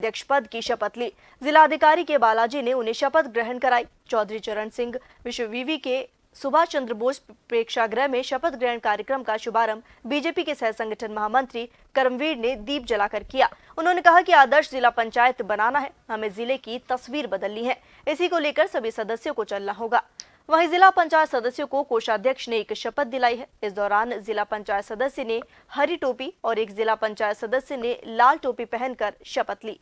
अध्यक्ष पद की शपथ ली जिलाधिकारी के बालाजी ने उन्हें शपथ ग्रहण कराई चौधरी चरण सिंह विश्वविवी के सुभाष चंद्र बोस प्रेक्षागृह में शपथ ग्रहण कार्यक्रम का शुभारंभ बीजेपी के सह संगठन महामंत्री कर्मवीर ने दीप जलाकर किया उन्होंने कहा कि आदर्श जिला पंचायत बनाना है हमें जिले की तस्वीर बदलनी है इसी को लेकर सभी सदस्यों को चलना होगा वहीं जिला पंचायत सदस्यों को कोषाध्यक्ष ने एक शपथ दिलाई है इस दौरान जिला पंचायत सदस्य ने हरी टोपी और एक जिला पंचायत सदस्य ने लाल टोपी पहनकर शपथ ली